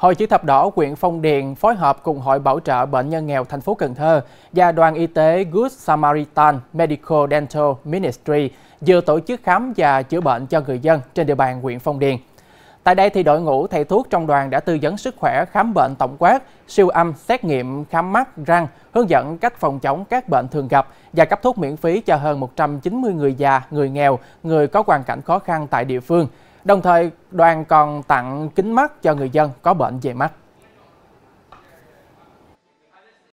Hội Chữ thập đỏ huyện Phong Điền phối hợp cùng Hội bảo trợ bệnh nhân nghèo thành phố Cần Thơ và đoàn y tế Good Samaritan Medical Dental Ministry vừa tổ chức khám và chữa bệnh cho người dân trên địa bàn huyện Phong Điền. Tại đây thì đội ngũ thầy thuốc trong đoàn đã tư vấn sức khỏe, khám bệnh tổng quát, siêu âm, xét nghiệm, khám mắt, răng, hướng dẫn cách phòng chống các bệnh thường gặp và cấp thuốc miễn phí cho hơn 190 người già, người nghèo, người có hoàn cảnh khó khăn tại địa phương. Đồng thời, đoàn còn tặng kính mắt cho người dân có bệnh về mắt.